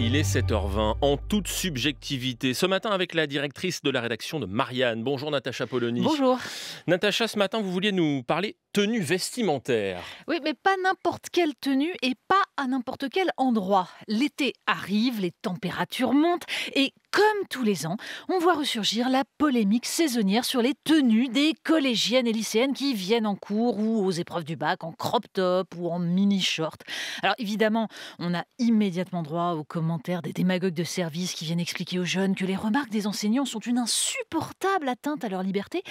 Il est 7h20, en toute subjectivité. Ce matin, avec la directrice de la rédaction de Marianne. Bonjour Natacha Polony. Bonjour. Natacha, ce matin, vous vouliez nous parler tenue vestimentaire. Oui, mais pas n'importe quelle tenue et pas à n'importe quel endroit. L'été arrive, les températures montent et comme tous les ans, on voit ressurgir la polémique saisonnière sur les tenues des collégiennes et lycéennes qui viennent en cours ou aux épreuves du bac en crop top ou en mini short. Alors évidemment, on a immédiatement droit aux commentaires des démagogues de service qui viennent expliquer aux jeunes que les remarques des enseignants sont une insupportable atteinte à leur liberté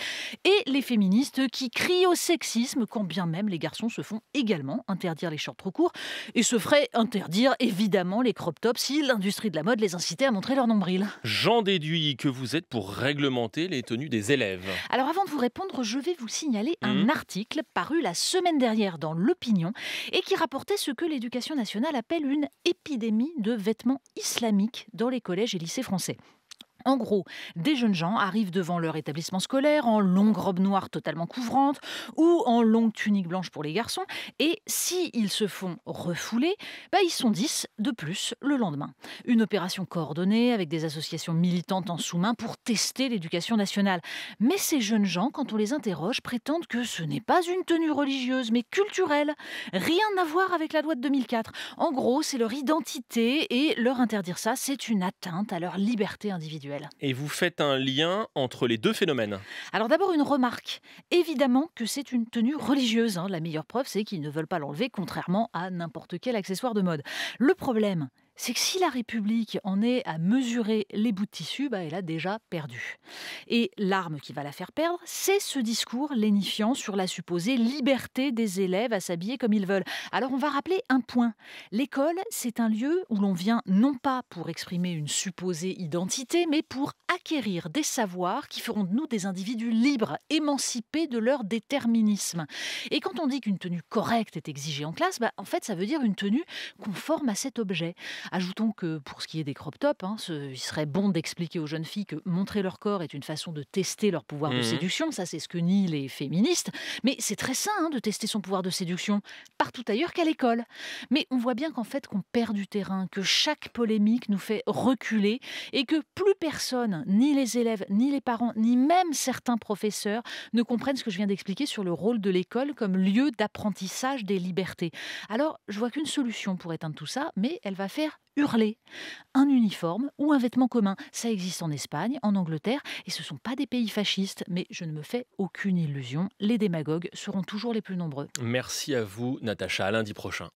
et les féministes qui crient au sexisme quand bien même les garçons se font également interdire les shorts trop courts et se feraient interdire évidemment les crop tops si l'industrie de la mode les incitait à montrer leur nombril. J'en déduis que vous êtes pour réglementer les tenues des élèves. Alors avant de vous répondre, je vais vous signaler un hmm. article paru la semaine dernière dans l'Opinion et qui rapportait ce que l'éducation nationale appelle une épidémie de vêtements islamiques dans les collèges et lycées français. En gros, des jeunes gens arrivent devant leur établissement scolaire en longue robe noire totalement couvrante ou en longue tunique blanche pour les garçons et s'ils ils se font refouler, bah ils sont 10 de plus le lendemain. Une opération coordonnée avec des associations militantes en sous-main pour tester l'éducation nationale. Mais ces jeunes gens, quand on les interroge, prétendent que ce n'est pas une tenue religieuse mais culturelle, rien à voir avec la loi de 2004. En gros, c'est leur identité et leur interdire ça, c'est une atteinte à leur liberté individuelle. Et vous faites un lien entre les deux phénomènes Alors d'abord une remarque. Évidemment que c'est une tenue religieuse. Hein. La meilleure preuve, c'est qu'ils ne veulent pas l'enlever, contrairement à n'importe quel accessoire de mode. Le problème, c'est que si la République en est à mesurer les bouts de tissu, bah, elle a déjà perdu. Et l'arme qui va la faire perdre, c'est ce discours lénifiant sur la supposée liberté des élèves à s'habiller comme ils veulent. Alors on va rappeler un point. L'école, c'est un lieu où l'on vient non pas pour exprimer une supposée identité, mais pour acquérir des savoirs qui feront de nous des individus libres, émancipés de leur déterminisme. Et quand on dit qu'une tenue correcte est exigée en classe, bah, en fait, ça veut dire une tenue conforme à cet objet. Ajoutons que pour ce qui est des crop tops, hein, il serait bon d'expliquer aux jeunes filles que montrer leur corps est une façon de tester leur pouvoir de mmh séduction. Ça, c'est ce que nient les féministes. Mais c'est très sain hein, de tester son pouvoir de séduction partout ailleurs qu'à l'école. Mais on voit bien qu'en fait, qu'on perd du terrain, que chaque polémique nous fait reculer et que plus personne ni les élèves, ni les parents, ni même certains professeurs ne comprennent ce que je viens d'expliquer sur le rôle de l'école comme lieu d'apprentissage des libertés. Alors, je vois qu'une solution pour éteindre tout ça, mais elle va faire hurler. Un uniforme ou un vêtement commun, ça existe en Espagne, en Angleterre, et ce ne sont pas des pays fascistes, mais je ne me fais aucune illusion, les démagogues seront toujours les plus nombreux. Merci à vous, Natacha, à lundi prochain.